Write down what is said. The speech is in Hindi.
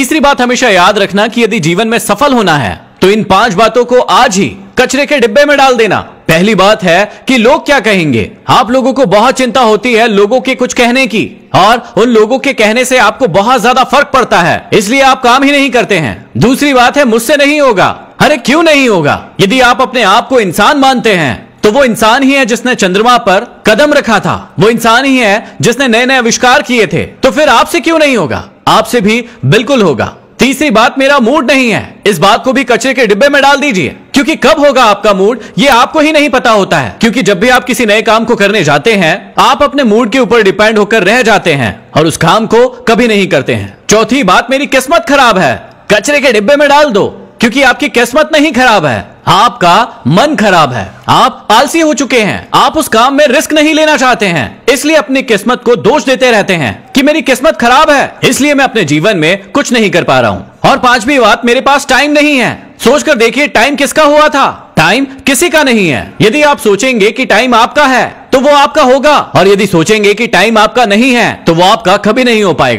तीसरी बात हमेशा याद रखना कि यदि जीवन में सफल होना है तो इन पांच बातों को आज ही कचरे के डिब्बे में डाल देना पहली बात है कि लोग क्या कहेंगे आप लोगों को बहुत चिंता होती है लोगों के कुछ कहने की और उन लोगों के कहने से आपको बहुत ज्यादा फर्क पड़ता है इसलिए आप काम ही नहीं करते हैं दूसरी बात है मुझसे नहीं होगा अरे क्यों नहीं होगा यदि आप अपने आप को इंसान मानते हैं तो वो इंसान ही है जिसने चंद्रमा पर कदम रखा था वो इंसान ही है जिसने नए नए आविष्कार किए थे तो फिर आपसे क्यों नहीं होगा आपसे भी बिल्कुल होगा तीसरी बात मेरा मूड नहीं है इस बात को भी कचरे के डिब्बे में डाल दीजिए क्योंकि कब होगा आपका मूड ये आपको ही नहीं पता होता है क्योंकि जब भी आप किसी नए काम को करने जाते हैं आप अपने मूड के ऊपर डिपेंड होकर रह जाते हैं और उस काम को कभी नहीं करते हैं चौथी बात मेरी किस्मत खराब है कचरे के डिब्बे में डाल दो क्योंकि आपकी किस्मत नहीं खराब है आपका मन खराब है आप आलसी हो चुके हैं आप उस काम में रिस्क नहीं लेना चाहते हैं इसलिए अपनी किस्मत को दोष देते रहते हैं कि मेरी किस्मत खराब है इसलिए मैं अपने जीवन में कुछ नहीं कर पा रहा हूँ और पांचवी बात मेरे पास टाइम नहीं है सोच कर देखिए टाइम किसका हुआ था टाइम किसी का नहीं है यदि आप सोचेंगे कि टाइम आपका है तो वो आपका होगा और यदि सोचेंगे कि टाइम आपका नहीं है तो वो आपका कभी नहीं हो पाएगा